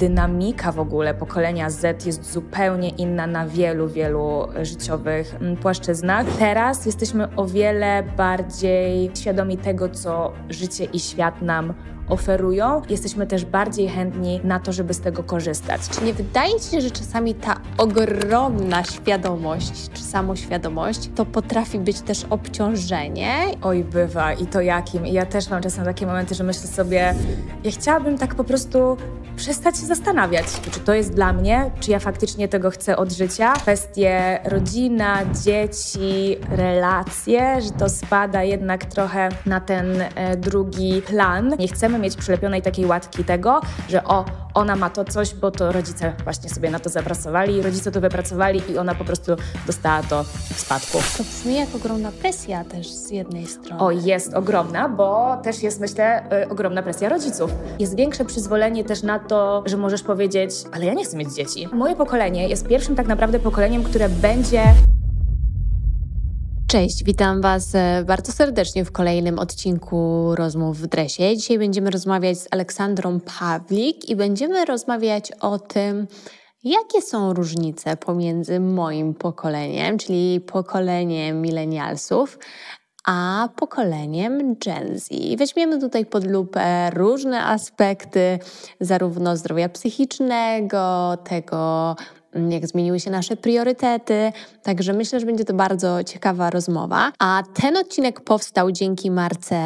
dynamika w ogóle pokolenia Z jest zupełnie inna na wielu, wielu życiowych mm, płaszczyznach. Teraz jesteśmy o wiele bardziej świadomi tego, co życie i świat nam oferują, jesteśmy też bardziej chętni na to, żeby z tego korzystać. Czy nie wydaje Ci się, że czasami ta ogromna świadomość czy samoświadomość to potrafi być też obciążenie? Oj, bywa i to jakim. I ja też mam czasem takie momenty, że myślę sobie, ja chciałabym tak po prostu przestać się zastanawiać, czy to jest dla mnie, czy ja faktycznie tego chcę od życia. Kwestie rodzina, dzieci, relacje, że to spada jednak trochę na ten e, drugi plan. Nie chcemy możemy mieć przylepionej takiej łatki tego, że o, ona ma to coś, bo to rodzice właśnie sobie na to zapracowali, rodzice to wypracowali i ona po prostu dostała to w spadku. To brzmi jak ogromna presja też z jednej strony. O, jest ogromna, bo też jest, myślę, y, ogromna presja rodziców. Jest większe przyzwolenie też na to, że możesz powiedzieć, ale ja nie chcę mieć dzieci. Moje pokolenie jest pierwszym tak naprawdę pokoleniem, które będzie Cześć, witam Was e, bardzo serdecznie w kolejnym odcinku Rozmów w Dresie. Dzisiaj będziemy rozmawiać z Aleksandrą Pawlik i będziemy rozmawiać o tym, jakie są różnice pomiędzy moim pokoleniem, czyli pokoleniem milenialsów, a pokoleniem Gen Z. Weźmiemy tutaj pod lupę różne aspekty, zarówno zdrowia psychicznego, tego, jak zmieniły się nasze priorytety. Także myślę, że będzie to bardzo ciekawa rozmowa. A ten odcinek powstał dzięki marce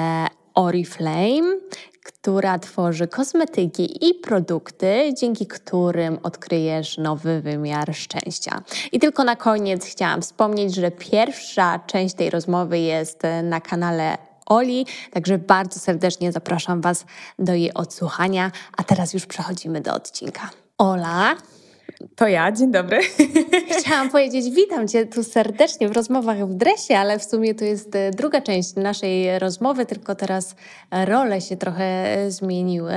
Oriflame, która tworzy kosmetyki i produkty, dzięki którym odkryjesz nowy wymiar szczęścia. I tylko na koniec chciałam wspomnieć, że pierwsza część tej rozmowy jest na kanale Oli, także bardzo serdecznie zapraszam Was do jej odsłuchania, a teraz już przechodzimy do odcinka. Ola, to ja, dzień dobry. Chciałam powiedzieć, witam Cię tu serdecznie w rozmowach w dresie, ale w sumie to jest e, druga część naszej rozmowy, tylko teraz role się trochę e, zmieniły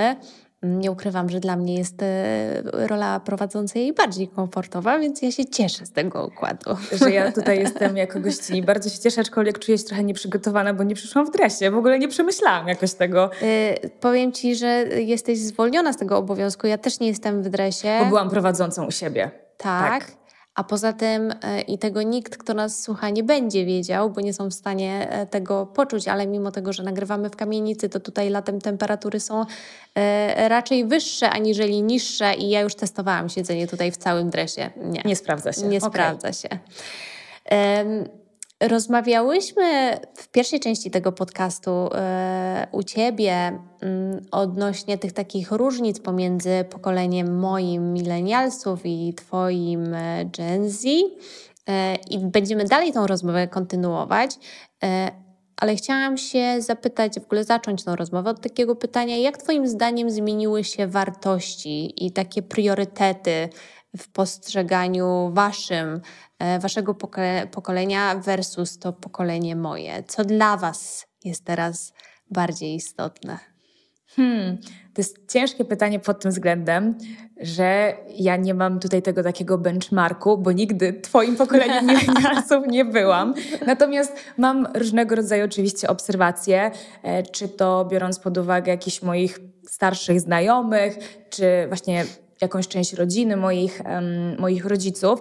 nie ukrywam, że dla mnie jest e, rola prowadzącej bardziej komfortowa, więc ja się cieszę z tego układu. Że ja tutaj jestem jako gościni. Bardzo się cieszę, aczkolwiek czuję się trochę nieprzygotowana, bo nie przyszłam w dresie. W ogóle nie przemyślałam jakoś tego. E, powiem Ci, że jesteś zwolniona z tego obowiązku. Ja też nie jestem w dresie. Bo byłam prowadzącą u siebie. tak. tak a poza tym e, i tego nikt, kto nas słucha, nie będzie wiedział, bo nie są w stanie e, tego poczuć, ale mimo tego, że nagrywamy w kamienicy, to tutaj latem temperatury są e, raczej wyższe aniżeli niższe i ja już testowałam siedzenie tutaj w całym dresie. Nie, nie sprawdza się. Nie okay. sprawdza się. Rozmawiałyśmy w pierwszej części tego podcastu e, u Ciebie mm, odnośnie tych takich różnic pomiędzy pokoleniem moim milenialsów i Twoim e, Gen Z. E, I będziemy dalej tą rozmowę kontynuować, ale chciałam się zapytać, w ogóle zacząć tą rozmowę od takiego pytania, jak Twoim zdaniem zmieniły się wartości i takie priorytety w postrzeganiu waszym, e, waszego pokolenia versus to pokolenie moje? Co dla was jest teraz bardziej istotne? Hmm, to jest ciężkie pytanie pod tym względem, że ja nie mam tutaj tego takiego benchmarku, bo nigdy twoim pokoleniem milenialsów nie byłam. Natomiast mam różnego rodzaju oczywiście obserwacje, e, czy to biorąc pod uwagę jakichś moich starszych znajomych, czy właśnie jakąś część rodziny moich, moich rodziców.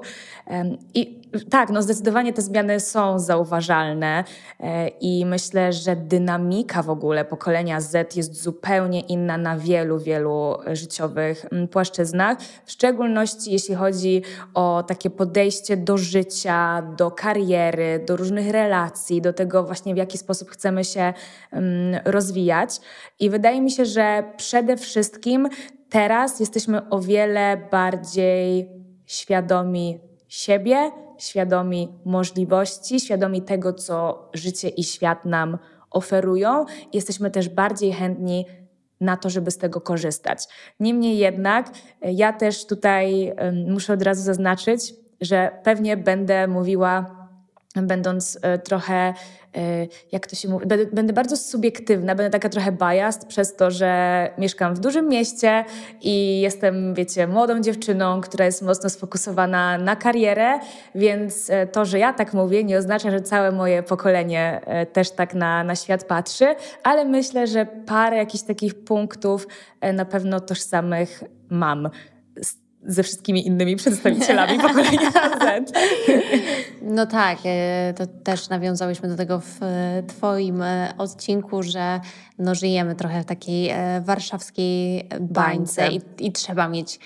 I tak, no zdecydowanie te zmiany są zauważalne e, i myślę, że dynamika w ogóle pokolenia Z jest zupełnie inna na wielu, wielu życiowych mm, płaszczyznach, w szczególności jeśli chodzi o takie podejście do życia, do kariery, do różnych relacji, do tego właśnie w jaki sposób chcemy się mm, rozwijać. I wydaje mi się, że przede wszystkim Teraz jesteśmy o wiele bardziej świadomi siebie, świadomi możliwości, świadomi tego, co życie i świat nam oferują. Jesteśmy też bardziej chętni na to, żeby z tego korzystać. Niemniej jednak, e, ja też tutaj muszę od razu zaznaczyć, że pewnie będę mówiła, będąc e, trochę Y, jak to się mówi, będę bardzo subiektywna, będę taka trochę biased przez to, że mieszkam w dużym mieście i jestem, wiecie, młodą dziewczyną, która jest mocno sfokusowana na karierę, więc e, to, że ja tak mówię, nie oznacza, że całe moje pokolenie e, też tak na, na świat patrzy, ale myślę, że parę jakichś takich punktów e, na pewno tożsamych mam ze wszystkimi innymi przedstawicielami pokolenia Z. No tak, e, to też nawiązałyśmy do tego w e, Twoim e, odcinku, że no żyjemy trochę w takiej warszawskiej bańce i, i trzeba mieć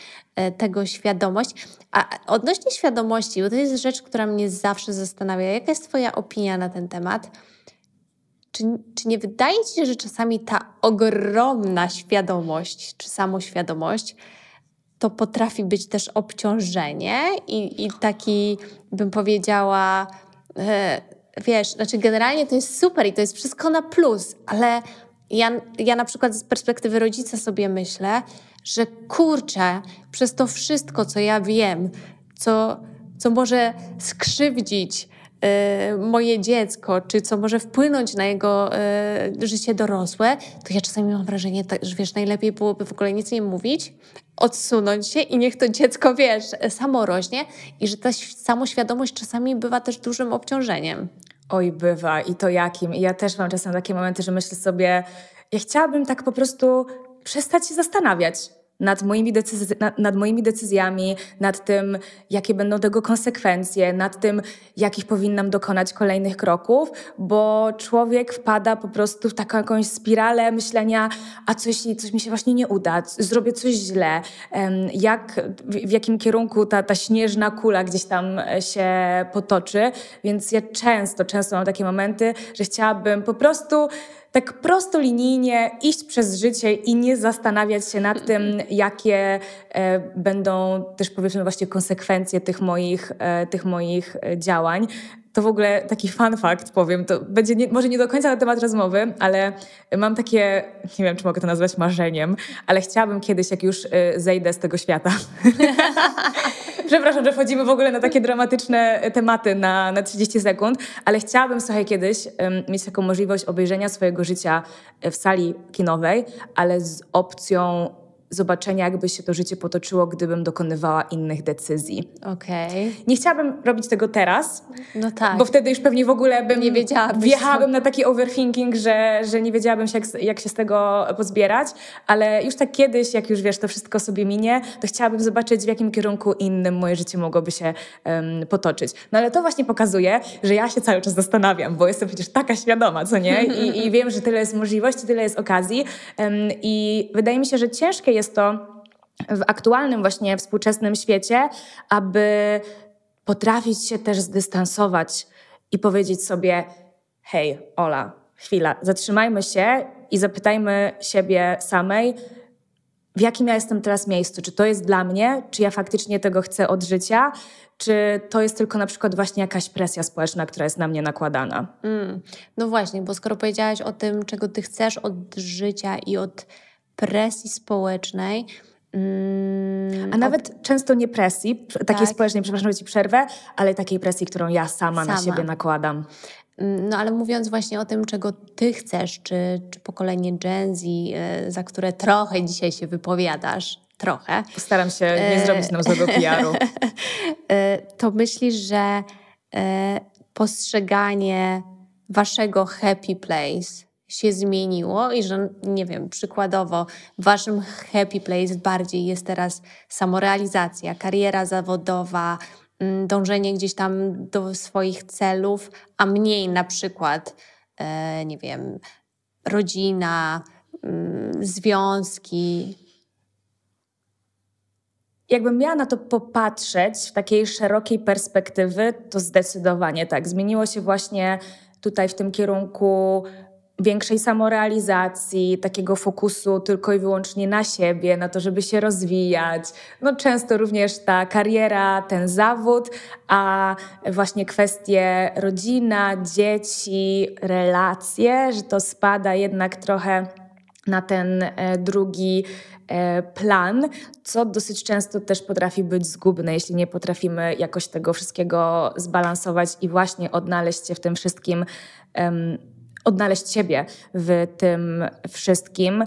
tego świadomość. A odnośnie świadomości, bo to jest rzecz, która mnie zawsze zastanawia, jaka jest Twoja opinia na ten temat? Czy, czy nie wydaje Ci się, że czasami ta ogromna świadomość czy samoświadomość, to potrafi być też obciążenie i, i taki, bym powiedziała, e, wiesz, znaczy generalnie to jest super i to jest wszystko na plus, ale ja, ja na przykład z perspektywy rodzica sobie myślę, że kurczę, przez to wszystko, co ja wiem, co, co może skrzywdzić e, moje dziecko, czy co może wpłynąć na jego e, życie dorosłe, to ja czasami mam wrażenie, że wiesz, najlepiej byłoby w ogóle nic nie mówić, odsunąć się i niech to dziecko, wiesz, samo rośnie i że ta samoświadomość czasami bywa też dużym obciążeniem. Oj, bywa i to jakim. I ja też mam czasem takie momenty, że myślę sobie, ja chciałabym tak po prostu przestać się zastanawiać nad moimi, decyz nad, nad moimi decyzjami, nad tym, jakie będą tego konsekwencje, nad tym, jakich powinnam dokonać kolejnych kroków, bo człowiek wpada po prostu w taką jakąś spiralę myślenia, a coś coś mi się właśnie nie uda, zrobię coś źle, jak, w jakim kierunku ta, ta śnieżna kula gdzieś tam się potoczy. Więc ja często, często mam takie momenty, że chciałabym po prostu tak prosto linijnie iść przez życie i nie zastanawiać się nad tym, jakie e, będą też powiedzmy właśnie konsekwencje tych moich, e, tych moich e, działań to w ogóle taki fun fact powiem, to będzie nie, może nie do końca na temat rozmowy, ale mam takie, nie wiem czy mogę to nazwać marzeniem, ale chciałabym kiedyś, jak już zejdę z tego świata, Przepraszam, że wchodzimy w ogóle na takie dramatyczne tematy na, na 30 sekund, ale chciałabym, słuchaj, kiedyś um, mieć taką możliwość obejrzenia swojego życia w sali kinowej, ale z opcją zobaczenia, jakby się to życie potoczyło, gdybym dokonywała innych decyzji. Okej. Okay. Nie chciałabym robić tego teraz. No tak. Bo wtedy już pewnie w ogóle bym... Nie no. Wjechałabym na taki overthinking, że, że nie wiedziałabym się, jak, jak się z tego pozbierać, ale już tak kiedyś, jak już wiesz, to wszystko sobie minie, to chciałabym zobaczyć, w jakim kierunku innym moje życie mogłoby się um, potoczyć. No ale to właśnie pokazuje, że ja się cały czas zastanawiam, bo jestem przecież taka świadoma, co nie? I, i wiem, że tyle jest możliwości, tyle jest okazji um, i wydaje mi się, że ciężkie jest jest to w aktualnym, właśnie współczesnym świecie, aby potrafić się też zdystansować i powiedzieć sobie: Hej, Ola, chwila, zatrzymajmy się i zapytajmy siebie samej, w jakim ja jestem teraz miejscu? Czy to jest dla mnie? Czy ja faktycznie tego chcę od życia? Czy to jest tylko na przykład właśnie jakaś presja społeczna, która jest na mnie nakładana? Mm, no właśnie, bo skoro powiedziałaś o tym, czego ty chcesz od życia i od presji społecznej. Mm, A nawet często nie presji, takiej tak. społecznej, przepraszam, że ci przerwę, ale takiej presji, którą ja sama, sama. na siebie nakładam. Mm, no ale mówiąc właśnie o tym, czego ty chcesz, czy, czy pokolenie Gen Z, e, za które trochę dzisiaj się wypowiadasz, trochę. Staram się nie e, zrobić nam złego PR-u. E, to myślisz, że postrzeganie waszego happy place się zmieniło i że, nie wiem, przykładowo, waszym happy place bardziej jest teraz samorealizacja, kariera zawodowa, mm, dążenie gdzieś tam do swoich celów, a mniej na przykład, e, nie wiem, rodzina, mm, związki. Jakbym miała na to popatrzeć w takiej szerokiej perspektywy, to zdecydowanie tak. Zmieniło się właśnie tutaj w tym kierunku większej samorealizacji, takiego fokusu tylko i wyłącznie na siebie, na to, żeby się rozwijać. No często również ta kariera, ten zawód, a właśnie kwestie rodzina, dzieci, relacje, że to spada jednak trochę na ten e, drugi e, plan, co dosyć często też potrafi być zgubne, jeśli nie potrafimy jakoś tego wszystkiego zbalansować i właśnie odnaleźć się w tym wszystkim odnaleźć siebie w tym wszystkim.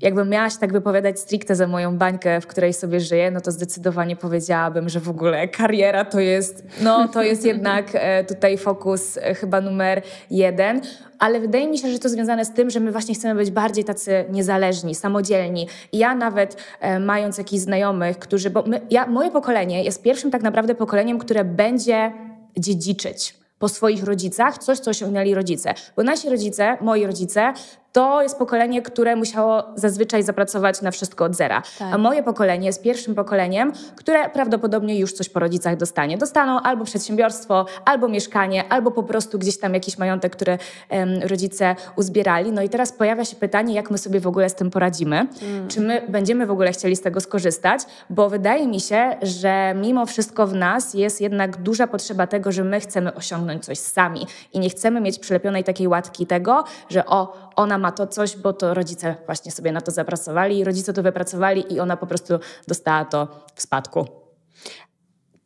Jakbym miała się tak wypowiadać stricte za moją bańkę, w której sobie żyję, no to zdecydowanie powiedziałabym, że w ogóle kariera to jest, no to jest jednak e, tutaj fokus e, chyba numer jeden, ale wydaje mi się, że to związane z tym, że my właśnie chcemy być bardziej tacy niezależni, samodzielni. I ja nawet e, mając jakichś znajomych, którzy, bo my, ja, moje pokolenie jest pierwszym tak naprawdę pokoleniem, które będzie dziedziczyć po swoich rodzicach, coś, co osiągnęli rodzice. Bo nasi rodzice, moi rodzice, to jest pokolenie, które musiało zazwyczaj zapracować na wszystko od zera. Tak. A moje pokolenie jest pierwszym pokoleniem, które prawdopodobnie już coś po rodzicach dostanie. Dostaną albo przedsiębiorstwo, albo mieszkanie, albo po prostu gdzieś tam jakiś majątek, który um, rodzice uzbierali. No i teraz pojawia się pytanie, jak my sobie w ogóle z tym poradzimy. Mm. Czy my będziemy w ogóle chcieli z tego skorzystać? Bo wydaje mi się, że mimo wszystko w nas jest jednak duża potrzeba tego, że my chcemy osiągnąć coś sami i nie chcemy mieć przylepionej takiej łatki tego, że o, ona ma to coś, bo to rodzice właśnie sobie na to zapracowali, rodzice to wypracowali i ona po prostu dostała to w spadku.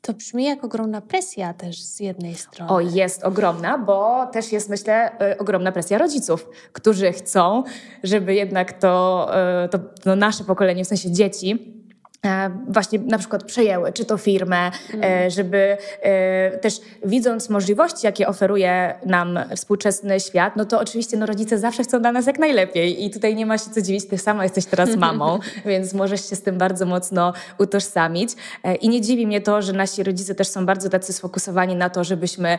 To brzmi jak ogromna presja też z jednej strony. O, jest ogromna, bo też jest, myślę, e, ogromna presja rodziców, którzy chcą, żeby jednak to, e, to, to nasze pokolenie, w sensie dzieci, E, właśnie na przykład przejęły, czy to firmę, e, mhm. żeby e, też widząc możliwości, jakie oferuje nam współczesny świat, no to oczywiście no, rodzice zawsze chcą dla nas jak najlepiej i tutaj nie ma się co dziwić, ty sama jesteś teraz mamą, więc możesz się z tym bardzo mocno utożsamić i nie dziwi mnie to, że nasi rodzice też są bardzo tacy sfokusowani na to, żebyśmy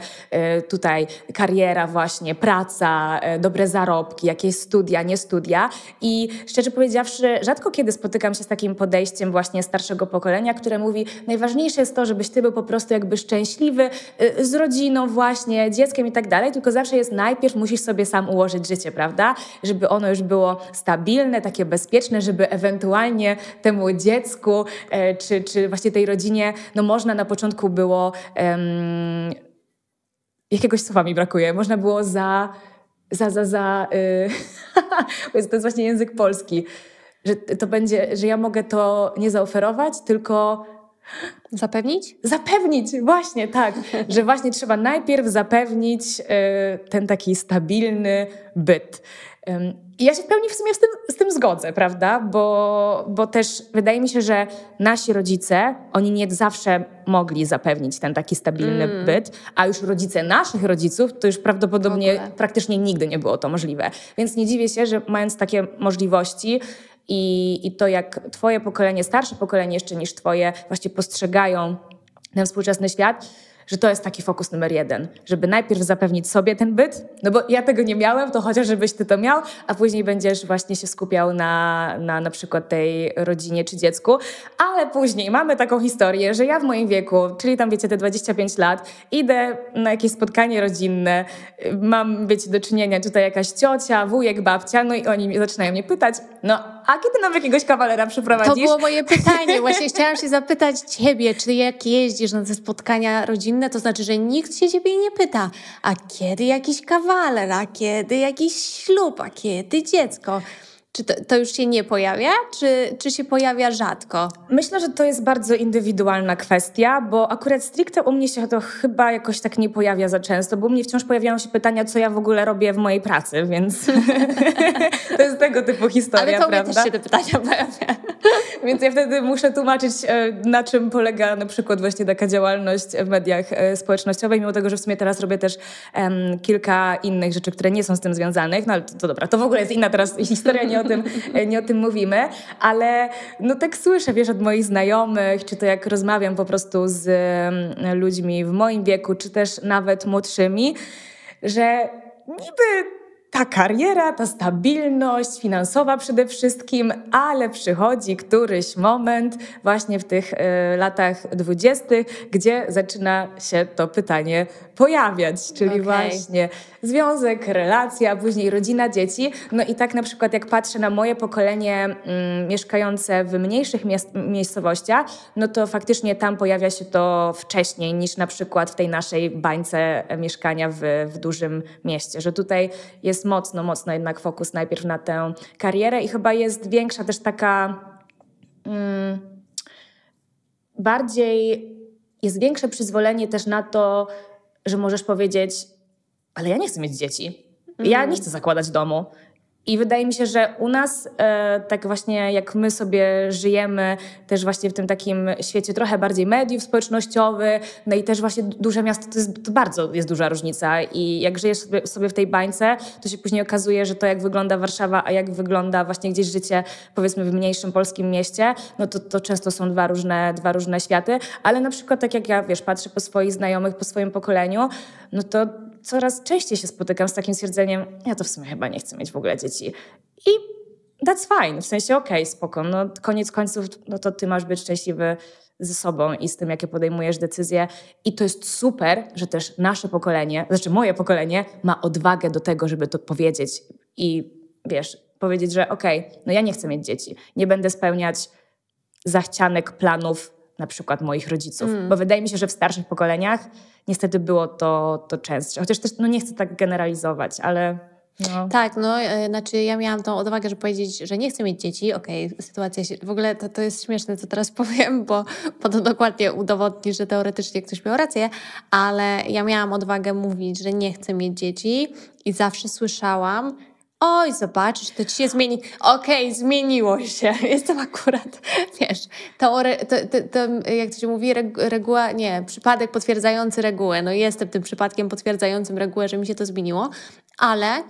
tutaj kariera właśnie, praca, dobre zarobki, jakieś studia, nie studia i szczerze powiedziawszy, rzadko kiedy spotykam się z takim podejściem właśnie właśnie starszego pokolenia, które mówi, najważniejsze jest to, żebyś ty był po prostu jakby szczęśliwy y, z rodziną właśnie, dzieckiem i tak dalej, tylko zawsze jest najpierw musisz sobie sam ułożyć życie, prawda? Żeby ono już było stabilne, takie bezpieczne, żeby ewentualnie temu dziecku e, czy, czy właśnie tej rodzinie, no można na początku było... Um, jakiegoś słowa mi brakuje. Można było za za, za, za. Yy. to jest właśnie język polski że to będzie, że ja mogę to nie zaoferować, tylko Zapewnić? Zapewnić, właśnie tak, że właśnie trzeba najpierw zapewnić y, ten taki stabilny byt. I ja się w pełni w sumie z tym, z tym zgodzę, prawda? Bo, bo też wydaje mi się, że nasi rodzice, oni nie zawsze mogli zapewnić ten taki stabilny mm. byt, a już rodzice naszych rodziców, to już prawdopodobnie praktycznie nigdy nie było to możliwe. Więc nie dziwię się, że mając takie możliwości, i, i to, jak twoje pokolenie, starsze pokolenie jeszcze niż twoje, właśnie postrzegają ten współczesny świat, że to jest taki fokus numer jeden, żeby najpierw zapewnić sobie ten byt, no bo ja tego nie miałem, to chociaż żebyś ty to miał, a później będziesz właśnie się skupiał na na, na przykład tej rodzinie czy dziecku, ale później mamy taką historię, że ja w moim wieku, czyli tam wiecie te 25 lat, idę na jakieś spotkanie rodzinne, mam wiecie do czynienia tutaj jakaś ciocia, wujek, babcia, no i oni zaczynają mnie pytać, no a kiedy nam jakiegoś kawalera przyprowadzisz? To było moje pytanie, właśnie chciałam się zapytać ciebie, czy jak jeździsz na te spotkania rodzinne, inne, to znaczy, że nikt się ciebie nie pyta, a kiedy jakiś kawaler, a kiedy jakiś ślub, a kiedy dziecko. Czy to, to, już się nie pojawia, czy, czy się pojawia rzadko? Myślę, że to jest bardzo indywidualna kwestia, bo akurat stricte u mnie się to chyba jakoś tak nie pojawia za często, bo u mnie wciąż pojawiają się pytania, co ja w ogóle robię w mojej pracy, więc to jest tego typu historia, Ale to prawda? też się te pytania pojawiają. więc ja wtedy muszę tłumaczyć, e, na czym polega na przykład właśnie taka działalność w mediach e, społecznościowych, mimo tego, że w sumie teraz robię też um, kilka innych rzeczy, które nie są z tym związanych, no ale to, to dobra, to w ogóle jest inna teraz historia, nie tym, nie o tym mówimy, ale no tak słyszę, wiesz, od moich znajomych, czy to jak rozmawiam po prostu z ludźmi w moim wieku, czy też nawet młodszymi, że niby ta kariera, ta stabilność finansowa przede wszystkim, ale przychodzi któryś moment właśnie w tych y, latach dwudziestych, gdzie zaczyna się to pytanie pojawiać, czyli okay. właśnie związek, relacja, później rodzina, dzieci. No i tak na przykład jak patrzę na moje pokolenie mm, mieszkające w mniejszych miejscowościach, no to faktycznie tam pojawia się to wcześniej niż na przykład w tej naszej bańce mieszkania w, w dużym mieście, że tutaj jest mocno, mocno jednak fokus najpierw na tę karierę i chyba jest większa też taka mm, bardziej jest większe przyzwolenie też na to, że możesz powiedzieć, ale ja nie chcę mieć dzieci. Ja mhm. nie chcę zakładać domu. I wydaje mi się, że u nas, e, tak właśnie jak my sobie żyjemy, też właśnie w tym takim świecie trochę bardziej mediów społecznościowych, no i też właśnie duże miasto, to, jest, to bardzo jest duża różnica. I jak żyjesz sobie, sobie, w tej bańce, to się później okazuje, że to jak wygląda Warszawa, a jak wygląda właśnie gdzieś życie, powiedzmy w mniejszym polskim mieście, no to, to często są dwa różne, dwa różne światy. Ale na przykład tak jak ja, wiesz, patrzę po swoich znajomych, po swoim pokoleniu, no to coraz częściej się spotykam z takim stwierdzeniem, ja to w sumie chyba nie chcę mieć w ogóle dzieci. I that's fine, w sensie okej, okay, spoko, no koniec końców, no to ty masz być szczęśliwy ze sobą i z tym, jakie podejmujesz decyzje. I to jest super, że też nasze pokolenie, znaczy moje pokolenie ma odwagę do tego, żeby to powiedzieć i wiesz, powiedzieć, że okej, okay, no ja nie chcę mieć dzieci, nie będę spełniać zachcianek, planów na przykład moich rodziców. Mm. Bo wydaje mi się, że w starszych pokoleniach niestety było to, to częstsze. Chociaż też no, nie chcę tak generalizować, ale. No. Tak, no, e, znaczy ja miałam tą odwagę, żeby powiedzieć, że nie chcę mieć dzieci. Okej, okay, sytuacja się. W ogóle to, to jest śmieszne, co teraz powiem, bo, bo to dokładnie udowodni, że teoretycznie ktoś miał rację, ale ja miałam odwagę mówić, że nie chcę mieć dzieci i zawsze słyszałam, oj, zobaczysz, to ci się zmieni. Okej, okay, zmieniło się. Jestem akurat, wiesz, to, to, to, jak to się mówi, reguła, nie, przypadek potwierdzający regułę. No jestem tym przypadkiem potwierdzającym regułę, że mi się to zmieniło, ale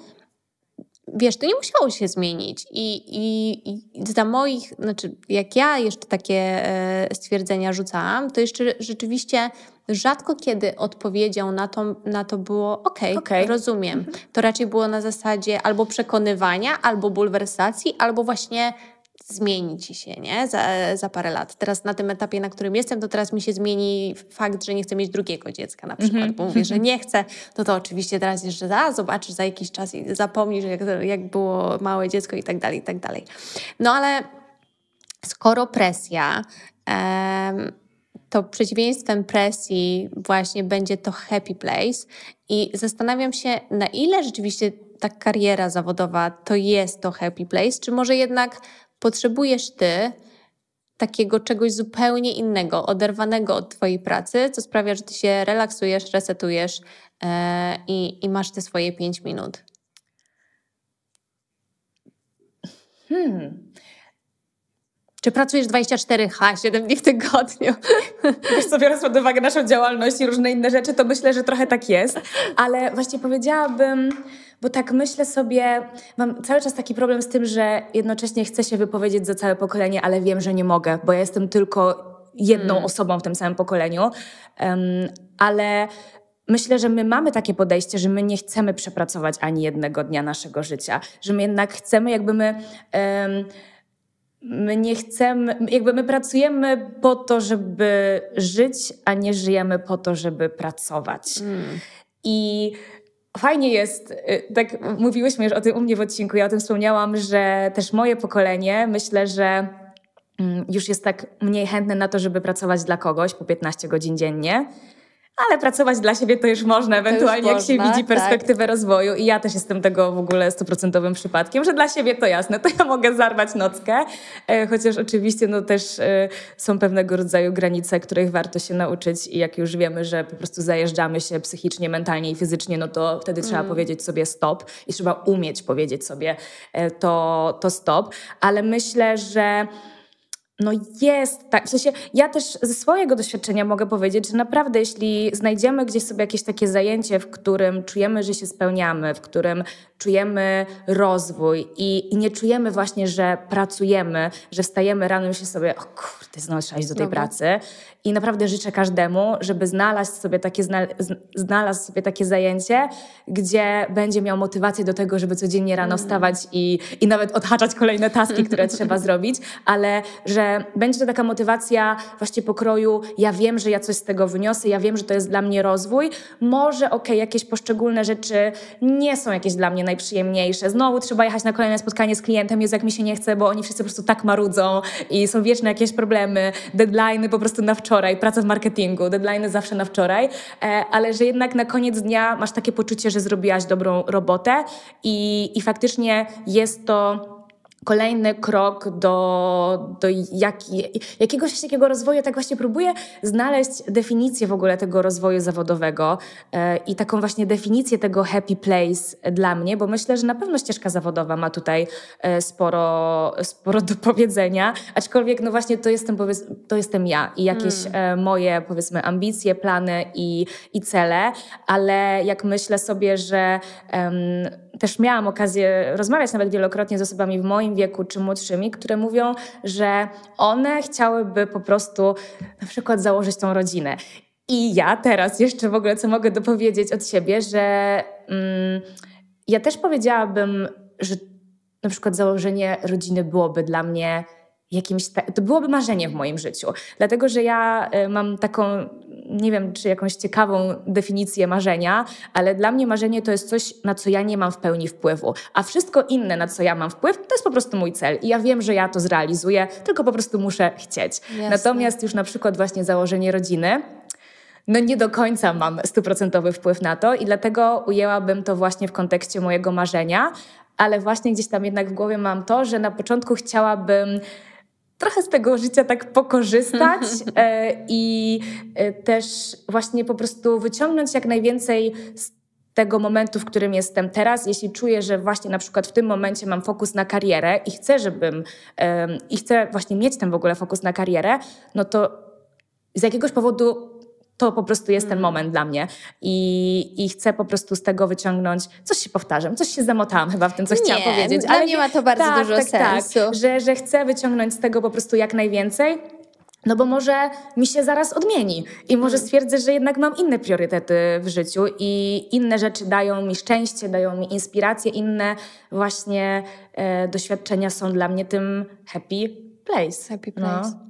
wiesz, to nie musiało się zmienić. I, i, i za moich, znaczy, jak ja jeszcze takie e, stwierdzenia rzucałam, to jeszcze rzeczywiście rzadko kiedy odpowiedzią na to, na to było ok, okay. rozumiem. Mhm. To raczej było na zasadzie albo przekonywania, albo bulwersacji, albo właśnie zmieni ci się, nie? Za, za parę lat. Teraz na tym etapie, na którym jestem, to teraz mi się zmieni fakt, że nie chcę mieć drugiego dziecka na przykład, mm -hmm. bo mówię, że nie chcę, to no to oczywiście teraz jeszcze za, zobaczysz za jakiś czas i zapomnisz, jak, jak było małe dziecko i tak dalej, i tak dalej. No ale skoro presja... Em, to przeciwieństwem presji właśnie będzie to happy place. I zastanawiam się, na ile rzeczywiście ta kariera zawodowa to jest to happy place, czy może jednak potrzebujesz ty takiego czegoś zupełnie innego, oderwanego od Twojej pracy, co sprawia, że Ty się relaksujesz, resetujesz yy, i, masz te swoje 5 minut. Hmm. Czy pracujesz 24H, 7 dni w tygodniu? Wiesz co, biorąc pod uwagę naszą działalność i różne inne rzeczy, to myślę, że trochę tak jest. Ale właśnie powiedziałabym, bo tak myślę sobie, mam cały czas taki problem z tym, że jednocześnie chcę się wypowiedzieć za całe pokolenie, ale wiem, że nie mogę, bo ja jestem tylko jedną hmm. osobą w tym samym pokoleniu. Um, ale myślę, że my mamy takie podejście, że my nie chcemy przepracować ani jednego dnia naszego życia, że my jednak chcemy, jakby my. Um, my nie chcemy, jakby my pracujemy po to, żeby żyć, a nie żyjemy po to, żeby pracować. Mm. I fajnie jest, y, tak mówiłyśmy już o tym u mnie w odcinku, ja o tym wspomniałam, że też moje pokolenie, myślę, że mm, już jest tak mniej chętne na to, żeby pracować dla kogoś po 15 godzin dziennie, ale pracować dla siebie to już można, ewentualnie już można, jak się widzi tak. perspektywę tak. rozwoju. I ja też jestem tego w ogóle stuprocentowym przypadkiem, że dla siebie to jasne, to ja mogę zarwać nockę, e, chociaż oczywiście no, też e, są pewnego rodzaju granice, których warto się nauczyć i jak już wiemy, że po prostu zajeżdżamy się psychicznie, mentalnie i fizycznie, no to wtedy trzeba mm. powiedzieć sobie stop i trzeba umieć powiedzieć sobie e, to, to stop, ale myślę, że no jest, tak. W sensie ja też ze swojego doświadczenia mogę powiedzieć, że naprawdę jeśli znajdziemy gdzieś sobie jakieś takie zajęcie, w którym czujemy, że się spełniamy, w którym czujemy rozwój i, i nie czujemy właśnie, że pracujemy, że wstajemy rano i się sobie, o kurde, znowu trzeba iść do tej Dobra. pracy. I naprawdę życzę każdemu, żeby znalazł sobie, takie, znalazł sobie takie zajęcie, gdzie będzie miał motywację do tego, żeby codziennie rano mm. wstawać i, i nawet odhaczać kolejne taski, które trzeba zrobić, ale że będzie to taka motywacja właśnie pokroju, ja wiem, że ja coś z tego wyniosę, ja wiem, że to jest dla mnie rozwój. Może, okej, okay, jakieś poszczególne rzeczy nie są jakieś dla mnie najprzyjemniejsze. Znowu trzeba jechać na kolejne spotkanie z klientem, jest jak mi się nie chce, bo oni wszyscy po prostu tak marudzą i są wieczne jakieś problemy, deadline'y po prostu na wczoraj, praca w marketingu, deadline'y zawsze na wczoraj, e, ale że jednak na koniec dnia masz takie poczucie, że zrobiłaś dobrą robotę i, i faktycznie jest to kolejny krok do, do jak, jakiegoś takiego rozwoju. Tak właśnie próbuję znaleźć definicję w ogóle tego rozwoju zawodowego e, i taką właśnie definicję tego happy place dla mnie, bo myślę, że na pewno ścieżka zawodowa ma tutaj e, sporo, sporo do powiedzenia, aczkolwiek no właśnie to jestem, powiedz, to jestem ja i jakieś hmm. moje powiedzmy ambicje, plany i, i cele, ale jak myślę sobie, że też miałam okazję rozmawiać nawet wielokrotnie z osobami w moim wieku czy młodszymi, które mówią, że one chciałyby po prostu na przykład założyć tą rodzinę. I ja teraz jeszcze w ogóle co mogę dopowiedzieć od siebie, że mm, ja też powiedziałabym, że na przykład założenie rodziny byłoby dla mnie jakimś. To byłoby marzenie w moim życiu, dlatego że ja y, mam taką nie wiem, czy jakąś ciekawą definicję marzenia, ale dla mnie marzenie to jest coś, na co ja nie mam w pełni wpływu, a wszystko inne, na co ja mam wpływ, to jest po prostu mój cel i ja wiem, że ja to zrealizuję, tylko po prostu muszę chcieć. Jasne. Natomiast już na przykład właśnie założenie rodziny, no nie do końca mam stuprocentowy wpływ na to i dlatego ujęłabym to właśnie w kontekście mojego marzenia, ale właśnie gdzieś tam jednak w głowie mam to, że na początku chciałabym trochę z tego życia tak pokorzystać e, i e, też właśnie po prostu wyciągnąć jak najwięcej z tego momentu, w którym jestem teraz, jeśli czuję, że właśnie na przykład w tym momencie mam fokus na karierę i chcę, żebym i chcę właśnie mieć ten w ogóle fokus na karierę, no to z jakiegoś powodu to po prostu jest ten mhm. moment dla mnie i, i chcę po prostu z tego wyciągnąć, coś się powtarzam, coś się zamotałam chyba w tym, co nie, chciałam powiedzieć. Dla no ale nie ma to bardzo tak, dużo tak, tak sensu. Tak, że, że chcę wyciągnąć z tego po prostu jak najwięcej, no bo może mi się zaraz odmieni i może mhm. stwierdzę, że jednak mam inne priorytety w życiu i inne rzeczy dają mi szczęście, dają mi inspirację, inne właśnie e, doświadczenia są dla mnie tym happy place. Happy no. place. No.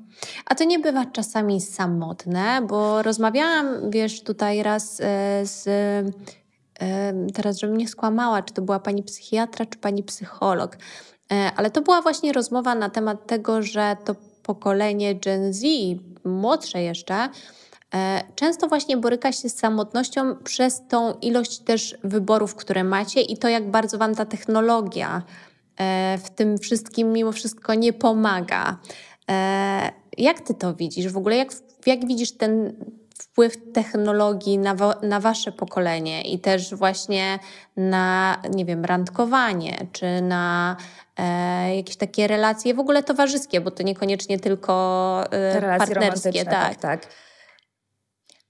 A to nie bywa czasami samotne, bo rozmawiałam, wiesz, tutaj raz e, z e, e, teraz, żebym nie skłamała, czy to była pani psychiatra, czy pani psycholog. Ale to była właśnie rozmowa na temat tego, że to pokolenie Gen Z, młodsze jeszcze, często właśnie boryka się z samotnością przez tą ilość też wyborów, które macie i to, jak bardzo Wam ta technologia w tym wszystkim mimo wszystko nie pomaga. Jak ty to widzisz? W ogóle jak, jak widzisz ten wpływ technologii na, na wasze pokolenie i też właśnie na, nie wiem, randkowanie, czy na e, jakieś takie relacje w ogóle towarzyskie, bo to niekoniecznie tylko e, partnerskie. Tak, tak. tak.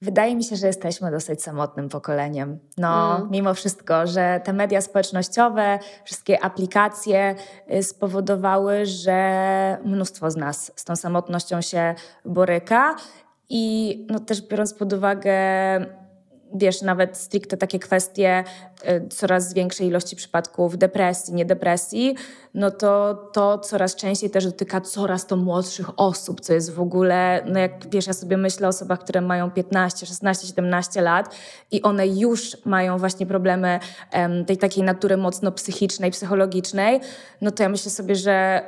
Wydaje mi się, że jesteśmy dosyć samotnym pokoleniem. No, mm. mimo wszystko, że te media społecznościowe, wszystkie aplikacje y, spowodowały, że mnóstwo z nas z tą samotnością się boryka. I no, też biorąc pod uwagę wiesz, nawet stricte takie kwestie y, coraz większej ilości przypadków depresji, niedepresji, no to to coraz częściej też dotyka coraz to młodszych osób, co jest w ogóle, no jak wiesz, ja sobie myślę o osobach, które mają 15, 16, 17 lat i one już mają właśnie problemy um, tej takiej natury mocno psychicznej, psychologicznej, no to ja myślę sobie, że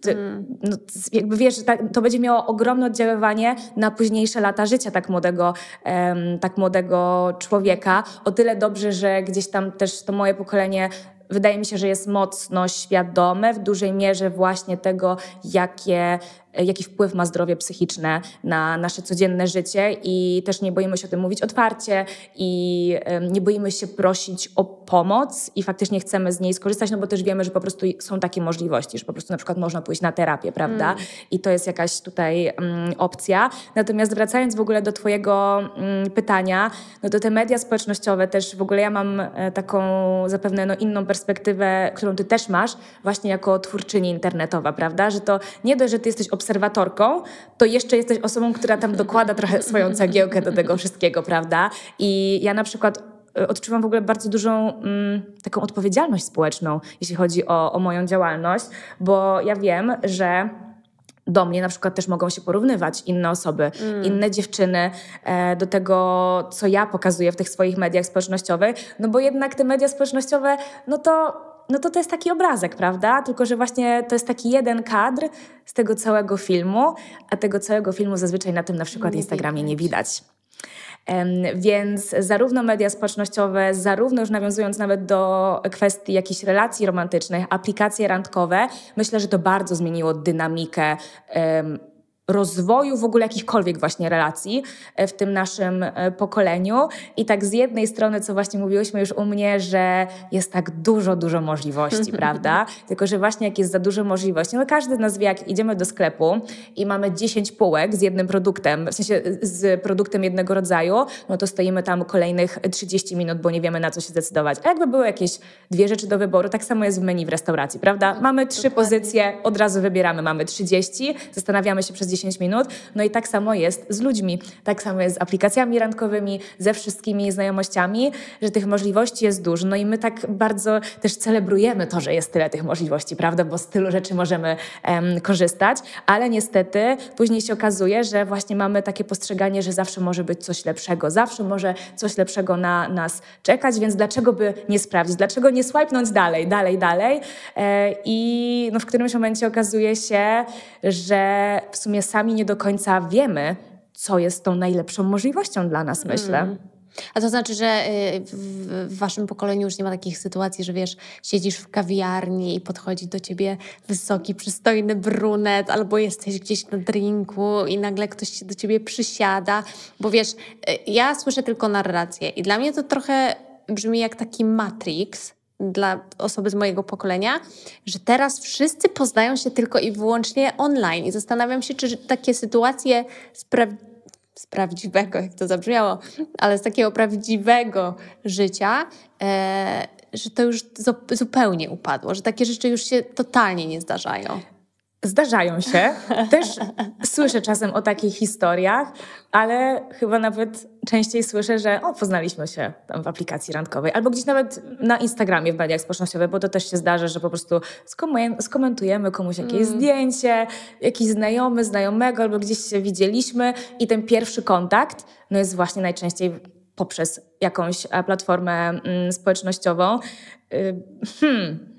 ty, mm. no, jakby wiesz, tak, to będzie miało ogromne oddziaływanie na późniejsze lata życia tak młodego, tak młodego człowieka. O tyle dobrze, że gdzieś tam też to moje pokolenie wydaje mi się, że jest mocno świadome w dużej mierze właśnie tego, jakie E, jaki wpływ ma zdrowie psychiczne na nasze codzienne życie i też nie boimy się o tym mówić otwarcie i nie boimy się prosić o pomoc i faktycznie chcemy z niej skorzystać, no bo też wiemy, że po prostu są takie możliwości, że po prostu na przykład można pójść na terapię, prawda? Mm. I to jest jakaś tutaj mm, opcja. Natomiast wracając w ogóle do Twojego mm, pytania, no to te media społecznościowe też w ogóle ja mam e, taką zapewne no, inną perspektywę, którą Ty też masz, właśnie jako twórczyni internetowa, prawda? Że to nie dość, że Ty jesteś obs- obserwatorką, to jeszcze jesteś osobą, która tam dokłada trochę swoją cegiełkę do tego wszystkiego, prawda? I ja na przykład e, odczuwam w ogóle bardzo dużą mm, taką odpowiedzialność społeczną, jeśli chodzi o, o moją działalność, bo ja wiem, że do mnie na przykład też mogą się porównywać inne osoby, mm. inne dziewczyny e, do tego, co ja pokazuję w tych swoich mediach społecznościowych, no bo jednak te media społecznościowe, no to no to to jest taki obrazek, prawda? Tylko, że właśnie to jest taki jeden kadr z tego całego filmu, a tego całego filmu zazwyczaj na tym na przykład nie Instagramie nie widać. Więc zarówno media społecznościowe, zarówno już nawiązując nawet do kwestii jakichś relacji romantycznych, aplikacje randkowe, myślę, że to bardzo zmieniło dynamikę um, rozwoju w ogóle jakichkolwiek właśnie relacji e, w tym naszym e, pokoleniu. I tak z jednej strony, co właśnie mówiłyśmy już u mnie, że jest tak dużo, dużo możliwości, prawda? Tylko, że właśnie jak jest za dużo możliwości, no każdy nazwie, jak idziemy do sklepu i mamy 10 półek z jednym produktem, w sensie e, z produktem jednego rodzaju, no to stoimy tam kolejnych 30 minut, bo nie wiemy na co się zdecydować. A jakby były jakieś dwie rzeczy do wyboru, tak samo jest w menu w restauracji, prawda? Mamy trzy pozycje, od razu wybieramy, mamy 30, zastanawiamy się przez 10 10 minut. No i tak samo jest z ludźmi, tak samo jest z aplikacjami randkowymi, ze wszystkimi znajomościami, że tych możliwości jest dużo. No i my tak bardzo też celebrujemy to, że jest tyle tych możliwości, prawda? Bo z tylu rzeczy możemy em, korzystać, ale niestety później się okazuje, że właśnie mamy takie postrzeganie, że zawsze może być coś lepszego, zawsze może coś lepszego na nas czekać, więc dlaczego by nie sprawdzić, dlaczego nie swajpnąć dalej, dalej, dalej? E, I no, w którymś momencie okazuje się, że w sumie sami nie do końca wiemy, co jest tą najlepszą możliwością dla nas, myślę. Mm. A to znaczy, że y, w waszym pokoleniu już nie ma takich sytuacji, że wiesz, siedzisz w kawiarni i podchodzi do ciebie wysoki, przystojny brunet, albo jesteś gdzieś na drinku i nagle ktoś do ciebie przysiada, bo wiesz, y, ja słyszę tylko narrację i dla mnie to trochę brzmi jak taki Matrix, dla osoby z mojego pokolenia, że teraz wszyscy poznają się tylko i wyłącznie online. I zastanawiam się, czy takie sytuacje z, pra- z prawdziwego, jak to zabrzmiało, ale z takiego prawdziwego życia, e, że to już zupełnie upadło, że takie rzeczy już się totalnie nie zdarzają. Zdarzają się. Też słyszę czasem o takich historiach, ale chyba nawet częściej słyszę, że o, poznaliśmy się w aplikacji randkowej, albo gdzieś nawet na Instagramie w mediach społecznościowych, bo to też się zdarza, że po prostu skomentujemy komuś jakieś mm. zdjęcie, jakiś znajomy, znajomego, albo gdzieś się widzieliśmy i ten pierwszy kontakt no jest właśnie najczęściej poprzez jakąś e, platformę mm, społecznościową. Y, hmm.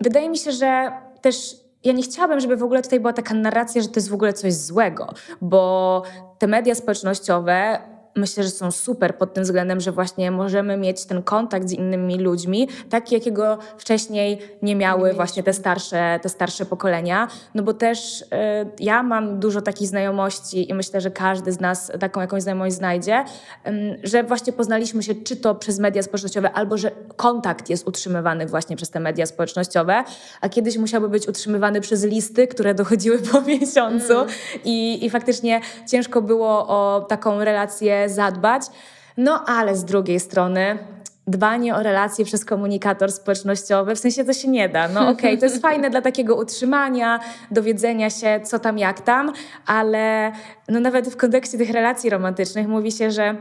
Wydaje mi się, że też ja nie chciałabym, żeby w ogóle tutaj była taka narracja, że to jest w ogóle coś złego, bo te media społecznościowe myślę, że są super pod tym względem, że właśnie możemy mieć ten kontakt z innymi ludźmi, tak jakiego wcześniej nie miały nie właśnie te starsze, te starsze pokolenia. No bo też y, ja mam dużo takich znajomości i myślę, że każdy z nas taką jakąś znajomość znajdzie, y, że właśnie poznaliśmy się czy to przez media społecznościowe, albo że kontakt jest utrzymywany właśnie przez te media społecznościowe, a kiedyś musiałby być utrzymywany przez listy, które dochodziły po miesiącu mm. i, i faktycznie ciężko było o taką relację zadbać. No ale z drugiej strony dbanie o relacje przez komunikator społecznościowy, w sensie to się nie da. No okej, okay, to jest fajne dla takiego utrzymania, dowiedzenia się co tam, jak tam, ale no nawet w kontekście tych relacji romantycznych mówi się, że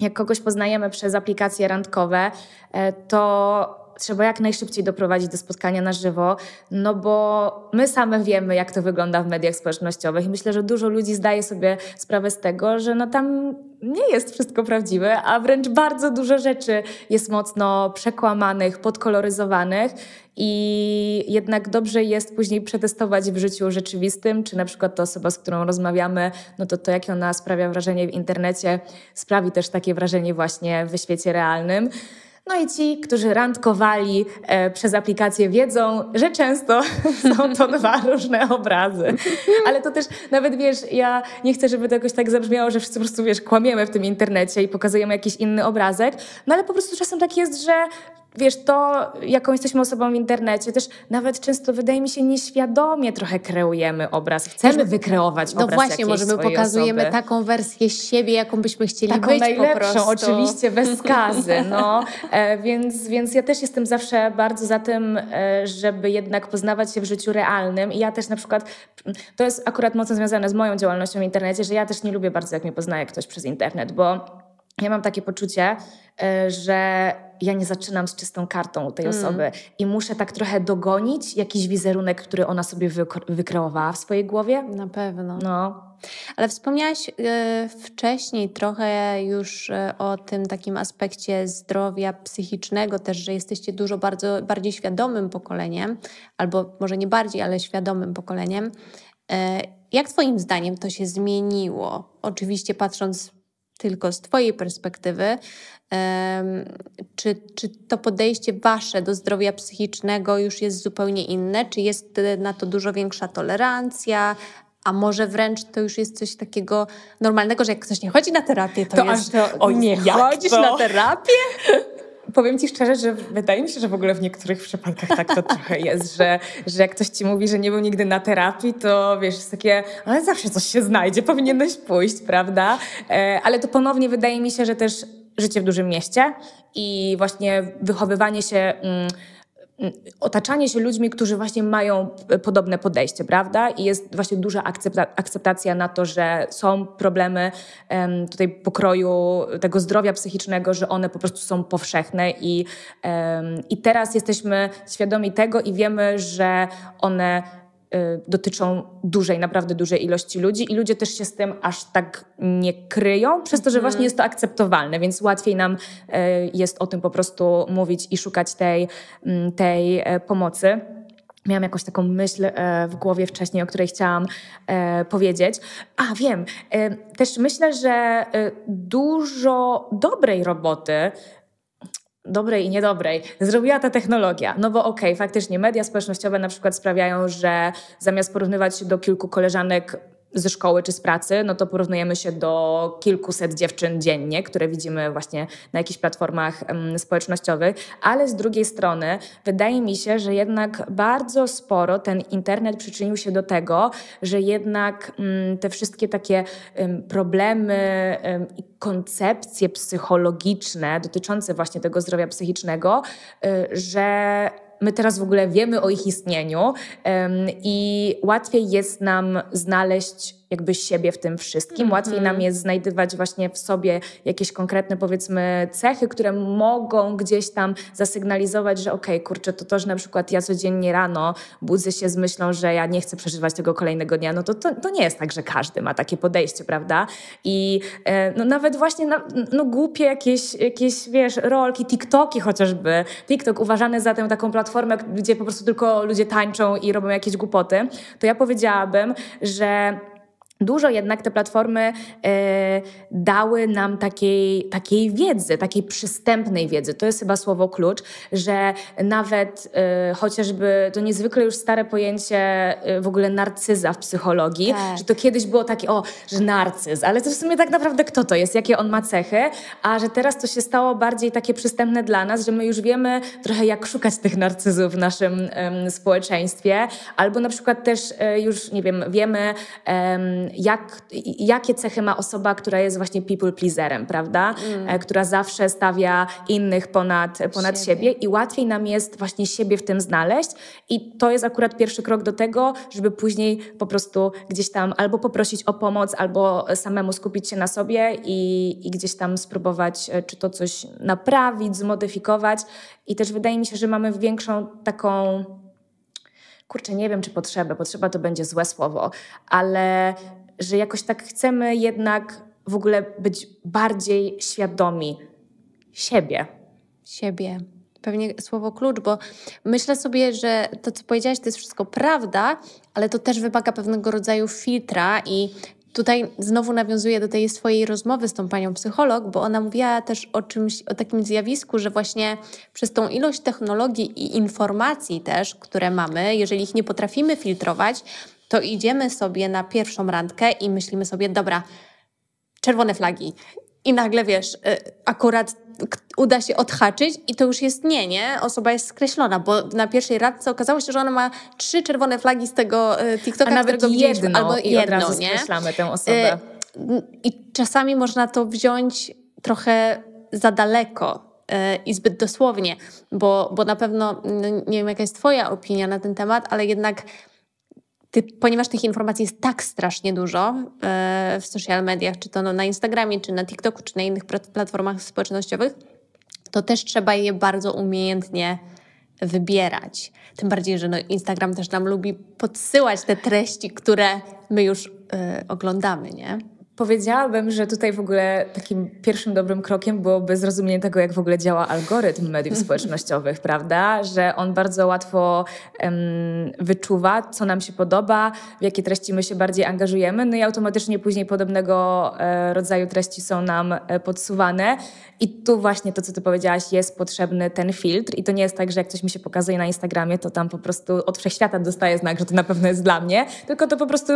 jak kogoś poznajemy przez aplikacje randkowe, e, to trzeba jak najszybciej doprowadzić do spotkania na żywo, no bo my same wiemy, jak to wygląda w mediach społecznościowych i myślę, że dużo ludzi zdaje sobie sprawę z tego, że no tam nie jest wszystko prawdziwe, a wręcz bardzo dużo rzeczy jest mocno przekłamanych, podkoloryzowanych i jednak dobrze jest później przetestować w życiu rzeczywistym, czy na przykład ta osoba, z którą rozmawiamy, no to to, jakie ona sprawia wrażenie w internecie, sprawi też takie wrażenie właśnie w świecie realnym. No i ci, którzy randkowali e, przez aplikację, wiedzą, że często są to dwa różne obrazy. Ale to też nawet wiesz, ja nie chcę, żeby to jakoś tak zabrzmiało, że wszyscy po prostu wiesz, kłamiemy w tym internecie i pokazujemy jakiś inny obrazek. No ale po prostu czasem tak jest, że wiesz, to jaką jesteśmy osobą w internecie, też nawet często wydaje mi się nieświadomie trochę kreujemy obraz. Chcemy no, wykreować no obraz No właśnie, może my pokazujemy osoby. taką wersję siebie, jaką byśmy chcieli taką być najlepszą, oczywiście, bez skazy. No. E, więc, więc ja też jestem zawsze bardzo za tym, e, żeby jednak poznawać się w życiu realnym i ja też na przykład, to jest akurat mocno związane z moją działalnością w internecie, że ja też nie lubię bardzo, jak mnie poznaje ktoś przez internet, bo ja mam takie poczucie, e, że ja nie zaczynam z czystą kartą u tej mm. osoby i muszę tak trochę dogonić jakiś wizerunek, który ona sobie wykreowała w swojej głowie. Na pewno. No. Ale wspomniałaś y, wcześniej trochę już y, o tym takim aspekcie zdrowia psychicznego, też, że jesteście dużo bardzo, bardziej świadomym pokoleniem, albo może nie bardziej, ale świadomym pokoleniem. Y, jak Twoim zdaniem to się zmieniło? Oczywiście patrząc tylko z Twojej perspektywy, czy, czy to podejście Wasze do zdrowia psychicznego już jest zupełnie inne? Czy jest na to dużo większa tolerancja? A może wręcz to już jest coś takiego normalnego, że jak ktoś nie chodzi na terapię, to, to jest aż, to, o nie, chodzisz to? na terapię? powiem ci szczerze, że wydaje mi się, że w ogóle w niektórych przypadkach tak to trochę jest, że, że jak ktoś ci mówi, że nie był nigdy na terapii, to wiesz, jest takie, ale zawsze coś się znajdzie, powinieneś pójść, prawda? E, ale to ponownie wydaje mi się, że też życie w dużym mieście i właśnie wychowywanie się. Mm, otaczanie się ludźmi, którzy właśnie mają e, podobne podejście, prawda? I jest właśnie duża akceptacja na to, że są problemy tutaj pokroju tego zdrowia psychicznego, że one po prostu są powszechne i, i teraz jesteśmy świadomi tego i wiemy, że one Y, dotyczą dużej, naprawdę dużej ilości ludzi i ludzie też się z tym aż tak nie kryją, przez to, że mhm. właśnie jest to akceptowalne, więc łatwiej nam y, jest o tym po prostu mówić i szukać tej, mm, tej e, pomocy miałam jakąś taką myśl e, w głowie wcześniej, o której chciałam e, powiedzieć. A wiem, też myślę, że dużo dobrej roboty dobrej i niedobrej zrobiła ta technologia. No bo okej, okay, faktycznie media społecznościowe na przykład sprawiają, że zamiast porównywać się do kilku koleżanek ze szkoły czy z pracy, no to porównujemy się do kilkuset dziewczyn dziennie, które widzimy właśnie na jakichś platformach społecznościowych, ale z drugiej strony wydaje mi się, że jednak bardzo sporo ten internet przyczynił się do tego, że jednak mm, te wszystkie takie problemy i koncepcje psychologiczne dotyczące właśnie tego zdrowia psychicznego, y, że my teraz w ogóle wiemy o ich istnieniu i łatwiej jest nam znaleźć jakby siebie w tym wszystkim. Mhm. Łatwiej nam jest znajdywać właśnie w sobie jakieś konkretne powiedzmy cechy, które mogą gdzieś tam zasygnalizować, że okej, okay, kurczę, to to, że na przykład ja codziennie rano budzę się z myślą, że ja nie chcę przeżywać tego kolejnego dnia, no to, to, to nie jest tak, że każdy ma takie podejście, prawda? I e, no, nawet właśnie na, no, głupie jakieś, jakieś, wiesz, rolki, TikToki chociażby. TikTok uważany za tę taką platformę, gdzie po prostu tylko ludzie tańczą i robią jakieś głupoty. To ja powiedziałabym, że Dużo jednak te platformy e, dały nam takiej, takiej wiedzy, takiej przystępnej wiedzy. To jest chyba słowo klucz, że nawet e, chociażby to niezwykle już stare pojęcie e, w ogóle narcyza w psychologii, tak. że to kiedyś było takie, o, że narcyz, ale to w sumie tak naprawdę kto to jest, jakie on ma cechy, a że teraz to się stało bardziej takie przystępne dla nas, że my już wiemy trochę jak szukać tych narcyzów w naszym społeczeństwie, albo na przykład też już, nie wiem, wiemy jak, jakie cechy ma osoba, która jest właśnie people pleaserem, prawda? Mm. E, która zawsze stawia innych ponad, ponad siebie. siebie i łatwiej nam jest właśnie siebie w tym znaleźć i to jest akurat pierwszy krok do tego, żeby później po prostu gdzieś tam albo poprosić o pomoc, albo samemu skupić się na sobie i, i gdzieś tam spróbować, e, czy to coś naprawić, zmodyfikować i też wydaje mi się, że mamy większą taką kurczę, nie wiem czy potrzebę, potrzeba to będzie złe słowo, ale że jakoś tak chcemy jednak w ogóle być bardziej świadomi siebie. Siebie. Pewnie słowo klucz, bo myślę sobie, że to, co powiedziałaś, to jest wszystko prawda, ale to też wymaga pewnego rodzaju filtra i Tutaj znowu nawiązuję do tej swojej rozmowy z tą panią psycholog, bo ona mówiła też o czymś, o takim zjawisku, że właśnie przez tą ilość technologii i informacji też, które mamy, jeżeli ich nie potrafimy filtrować, to idziemy sobie na pierwszą randkę i myślimy sobie, dobra, czerwone flagi. I nagle wiesz, y, akurat uda się odhaczyć i to już jest nie, nie? Osoba jest skreślona, bo na pierwszej radce okazało się, że ona ma trzy czerwone flagi z tego e, TikToka, A nawet którego jedno, albo i jedno, od razu nie? skreślamy tę osobę. E, I czasami można to wziąć trochę za daleko e, i zbyt dosłownie, bo, bo na pewno, nie wiem jaka jest twoja opinia na ten temat, ale jednak ty, ponieważ tych informacji jest tak strasznie dużo w social mediach, czy to no na Instagramie, czy na TikToku, czy na innych platformach społecznościowych, to też trzeba je bardzo umiejętnie wybierać. Tym bardziej, że no Instagram też nam lubi podsyłać te treści, które my już y, oglądamy, nie? Powiedziałabym, że tutaj w ogóle takim pierwszym dobrym krokiem byłoby zrozumienie tego, jak w ogóle działa algorytm mediów społecznościowych, prawda? Że on bardzo łatwo um, wyczuwa, co nam się podoba, w jakie treści my się bardziej angażujemy, no i automatycznie później podobnego e, rodzaju treści są nam e, podsuwane. I tu właśnie to, co ty powiedziałaś, jest potrzebny ten filtr. I to nie jest tak, że jak coś mi się pokazuje na Instagramie, to tam po prostu od wszechświata dostaje znak, że to na pewno jest dla mnie, tylko to po prostu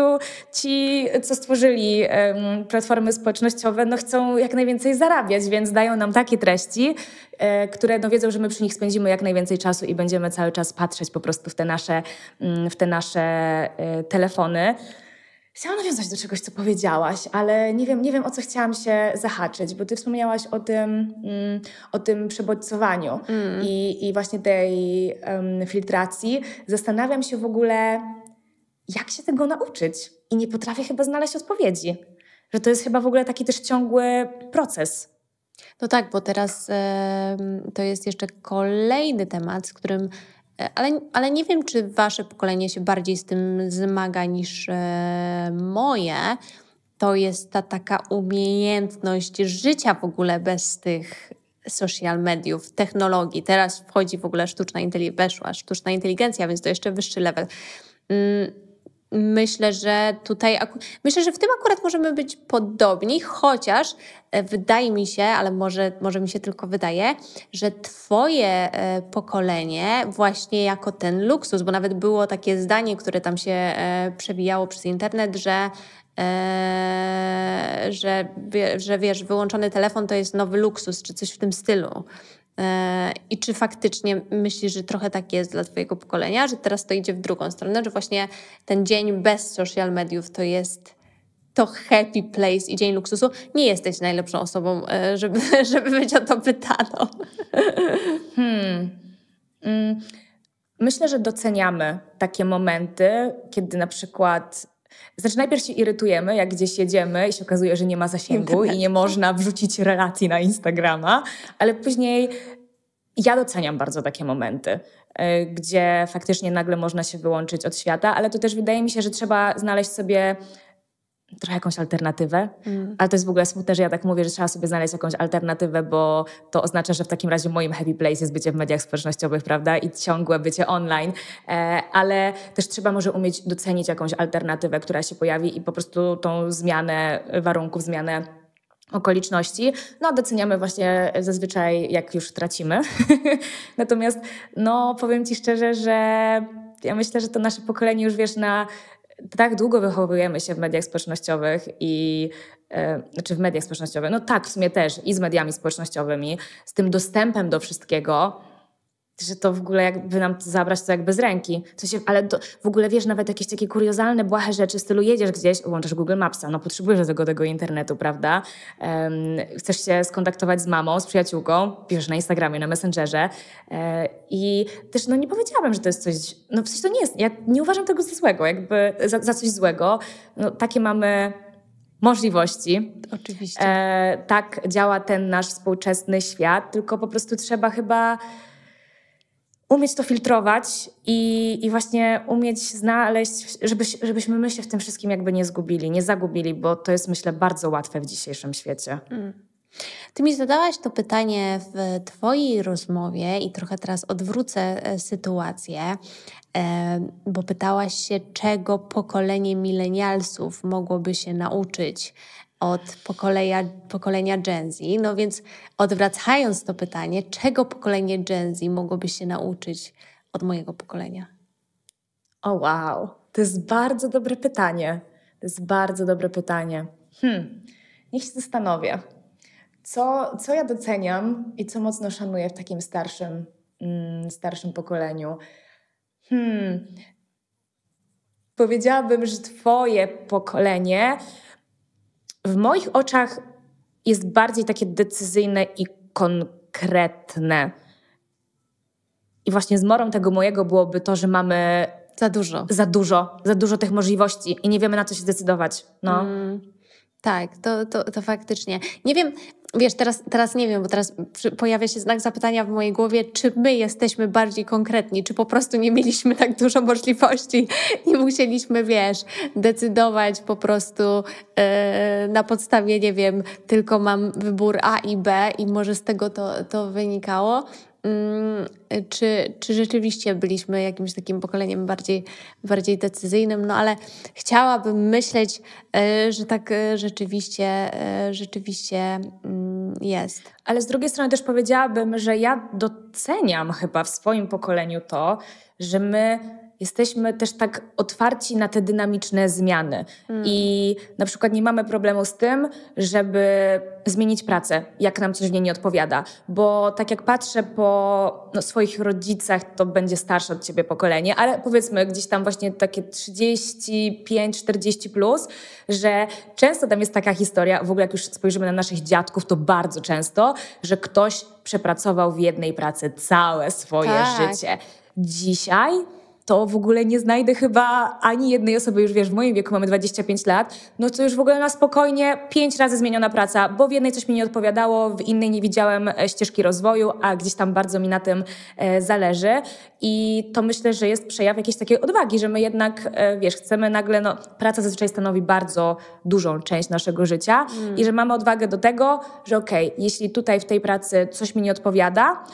ci, co stworzyli platformy społecznościowe no, chcą jak najwięcej zarabiać, więc dają nam takie treści, e, które no, wiedzą, że my przy nich spędzimy jak najwięcej czasu i będziemy cały czas patrzeć po prostu w te nasze, mm, w te nasze e, telefony. Chciałam nawiązać do czegoś, co powiedziałaś, ale nie wiem, nie wiem o co chciałam się zahaczyć, bo ty wspomniałaś o tym, mm, o tym przebodźcowaniu mm. i, i właśnie tej um, filtracji. Zastanawiam się w ogóle, jak się tego nauczyć i nie potrafię chyba znaleźć odpowiedzi że to jest chyba w ogóle taki też ciągły proces. No tak, bo teraz e, to jest jeszcze kolejny temat, z którym. E, ale, ale nie wiem, czy wasze pokolenie się bardziej z tym zmaga niż e, moje. To jest ta taka umiejętność życia w ogóle bez tych social mediów, technologii. Teraz wchodzi w ogóle sztuczna inteligencja, weszła sztuczna inteligencja, więc to jeszcze wyższy level. Mm, Myślę, że tutaj, myślę, że w tym akurat możemy być podobni, chociaż e, wydaje mi się, ale może, może mi się tylko wydaje, że Twoje e, pokolenie, właśnie jako ten luksus, bo nawet było takie zdanie, które tam się e, przewijało przez internet, że że, że wiesz, wyłączony telefon to jest nowy luksus, czy coś w tym stylu. E, I czy faktycznie myślisz, że trochę tak jest dla Twojego pokolenia, że teraz to idzie w drugą stronę, że właśnie ten dzień bez social mediów to jest to happy place i dzień luksusu? Nie jesteś najlepszą osobą, e, żeby, żeby być o to pytano. Hmm. Mm. Myślę, że doceniamy takie momenty, kiedy na przykład znaczy, najpierw się irytujemy, jak gdzieś jedziemy i się okazuje, że nie ma zasięgu Internet. i tak. nie można wrzucić relacji na Instagrama, ale później ja doceniam bardzo takie momenty, y, gdzie faktycznie nagle można się wyłączyć od świata, ale to też wydaje mi się, że trzeba znaleźć sobie trochę jakąś alternatywę, mm. ale to jest w ogóle smutne, że ja tak mówię, że trzeba sobie znaleźć jakąś alternatywę, bo to oznacza, że w takim razie moim happy place jest bycie w mediach społecznościowych, prawda, i ciągłe bycie online, e, ale też trzeba może umieć docenić jakąś alternatywę, która się pojawi i po prostu tą zmianę warunków, zmianę okoliczności. No, doceniamy właśnie zazwyczaj, jak już tracimy. Natomiast, no, powiem Ci szczerze, że ja myślę, że to nasze pokolenie już wiesz na tak długo wychowujemy się w mediach społecznościowych i czy e, znaczy w mediach społecznościowych, no tak, w sumie też i z mediami społecznościowymi, z tym dostępem do wszystkiego, że to w ogóle jakby nam to zabrać, to jakby z ręki. To się, ale w ogóle wiesz, nawet jakieś takie kuriozalne, błahe rzeczy, w stylu jedziesz gdzieś, włączasz Google Mapsa, no potrzebujesz do tego, tego internetu, prawda? Um, chcesz się skontaktować z mamą, z przyjaciółką, piszesz na Instagramie, na Messengerze e, i też no nie powiedziałabym, że to jest coś, no w sensie to nie jest, ja nie uważam tego za złego, jakby za, za coś złego. No takie mamy możliwości. Oczywiście. E, tak działa ten nasz współczesny świat, tylko po prostu trzeba chyba umieć to filtrować i, i właśnie umieć znaleźć, żeby, żebyśmy my się w tym wszystkim jakby nie zgubili, nie zagubili, bo to jest myślę bardzo łatwe w dzisiejszym świecie. Mm. Ty mi zadałaś to pytanie w Twojej rozmowie i trochę teraz odwrócę e, sytuację, e, bo pytałaś się, czego pokolenie milenialsów mogłoby się nauczyć od pokolenia, pokolenia Gen Z. No więc odwracając to pytanie, czego pokolenie Gen Z mogłoby się nauczyć od mojego pokolenia? O oh, wow, to jest bardzo dobre pytanie. To jest bardzo dobre pytanie. Hmm, niech się zastanowię. Co, co ja doceniam i co mocno szanuję w takim starszym, mm, starszym pokoleniu? Hmm, powiedziałabym, że twoje pokolenie w moich oczach jest bardziej takie decyzyjne i konkretne. I właśnie zmorą tego mojego byłoby to, że mamy. Za dużo. Za dużo, za dużo tych możliwości i nie wiemy na co się zdecydować. No. Mm, tak, to, to, to faktycznie. Nie wiem, Wiesz, teraz, teraz nie wiem, bo teraz pojawia się znak zapytania w mojej głowie, czy my jesteśmy bardziej konkretni, czy po prostu nie mieliśmy tak dużo możliwości i musieliśmy, wiesz, decydować po prostu yy, na podstawie, nie wiem, tylko mam wybór A i B i może z tego to, to wynikało. Mm, czy, czy rzeczywiście byliśmy jakimś takim pokoleniem bardziej, bardziej decyzyjnym, no ale chciałabym myśleć, e, że tak e, rzeczywiście, e, rzeczywiście mm, jest. Ale z drugiej strony też powiedziałabym, że ja doceniam chyba w swoim pokoleniu to, że my jesteśmy też tak otwarci na te dynamiczne zmiany. Mm. I na przykład nie mamy problemu z tym, żeby zmienić pracę, jak nam coś w niej nie odpowiada. Bo tak jak patrzę po no, swoich rodzicach, to będzie starsze od ciebie pokolenie, ale powiedzmy gdzieś tam właśnie takie 35-40 plus, że często tam jest taka historia, w ogóle jak już spojrzymy na naszych dziadków, to bardzo często, że ktoś przepracował w jednej pracy całe swoje tak. życie. Dzisiaj to w ogóle nie znajdę chyba ani jednej osoby, już wiesz, w moim wieku mamy 25 lat, no to już w ogóle na spokojnie pięć razy zmieniona praca, bo w jednej coś mi nie odpowiadało, w innej nie widziałem e, ścieżki rozwoju, a gdzieś tam bardzo mi na tym e, zależy. I to myślę, że jest przejaw jakiejś takiej odwagi, że my jednak, e, wiesz, chcemy nagle, no praca zazwyczaj stanowi bardzo dużą część naszego życia mm. i że mamy odwagę do tego, że okej, okay, jeśli tutaj w tej pracy coś mi nie odpowiada,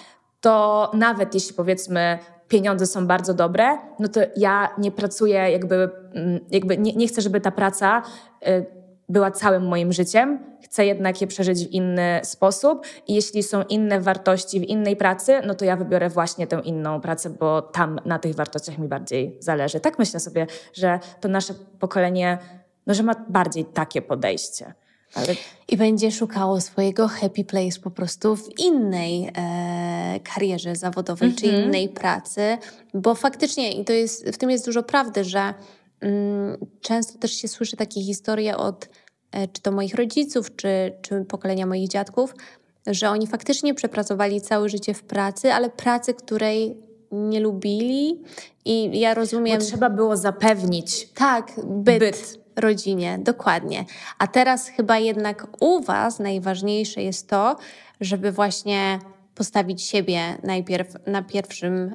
to nawet jeśli powiedzmy pieniądze są bardzo dobre, no to ja nie pracuję jakby, mm, jakby nie, nie chcę, żeby ta praca y, była całym moim życiem. Chcę jednak je przeżyć w inny sposób i jeśli są inne wartości w innej pracy, no to ja wybiorę właśnie tę inną pracę, bo tam na tych wartościach mi bardziej zależy. Tak myślę sobie, że to nasze pokolenie, no że ma bardziej takie podejście. Ale... I będzie szukało swojego happy place po prostu w innej e, karierze zawodowej mm -hmm. czy mhm. innej pracy, bo faktycznie i to jest, w tym jest dużo prawdy, że mm, często też się słyszy takie historie od e, czy to moich rodziców, czy, czy pokolenia moich dziadków, że oni faktycznie przepracowali całe życie w pracy, ale pracy, której nie lubili i ja rozumiem... Bo trzeba było zapewnić tak, byt. byt rodzinie, dokładnie. A teraz chyba jednak u Was najważniejsze jest to, żeby właśnie postawić siebie najpierw na pierwszym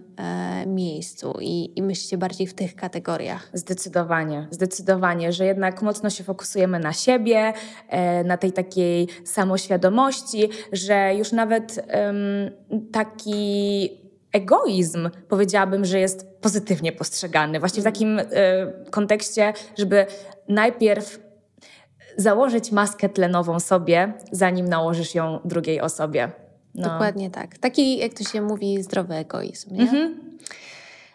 e, miejscu i, i myślcie bardziej w tych kategoriach. Zdecydowanie, zdecydowanie, że jednak mocno się fokusujemy na siebie, e, na tej takiej samoświadomości, że już nawet e, taki egoizm, powiedziałabym, że jest pozytywnie postrzegany. Właśnie w mhm. takim y, kontekście, żeby najpierw założyć maskę tlenową sobie, zanim nałożysz ją drugiej osobie. No. Dokładnie tak. Taki, jak to się mówi, zdrowy egoizm. Nie? Mhm.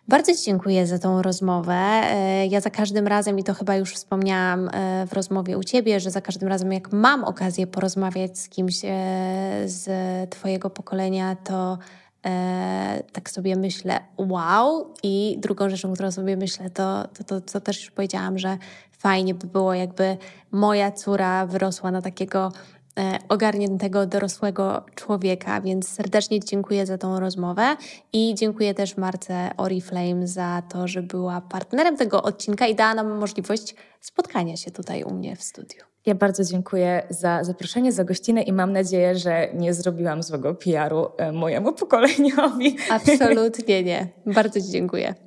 Bardzo Ci dziękuję za tą rozmowę. E, ja za każdym razem, i to chyba już wspomniałam e, w rozmowie u Ciebie, że za każdym razem, jak mam okazję porozmawiać z kimś z Twojego pokolenia, to e, tak sobie myślę, wow. I drugą rzeczą, którą sobie myślę, to, to, to, to też już powiedziałam, że fajnie by było, jakby moja córa wyrosła na takiego e, ogarniętego, dorosłego człowieka, więc serdecznie dziękuję za tą rozmowę i dziękuję też Marce Oriflame za to, że była partnerem tego odcinka i dała nam możliwość spotkania się tutaj u mnie w studiu. Ja bardzo dziękuję za zaproszenie, za gościnę i mam nadzieję, że nie zrobiłam złego PR-u e, mojemu pokoleniowi. Absolutnie nie. Bardzo Ci dziękuję.